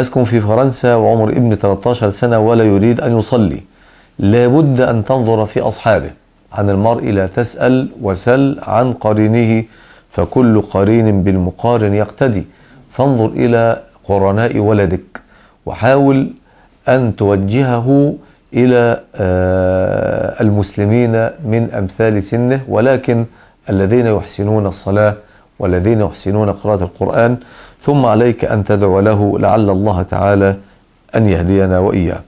أسكن في فرنسا وعمر ابن 13 سنة ولا يريد أن يصلي لابد أن تنظر في أصحابه عن المرء لا تسأل وسل عن قرينه فكل قرين بالمقارن يقتدي فانظر إلى قرناء ولدك وحاول أن توجهه إلى آه، المسلمين من أمثال سنه ولكن الذين يحسنون الصلاة والذين يحسنون قراءة القرآن ثم عليك أن تدعو له لعل الله تعالى أن يهدينا وإياك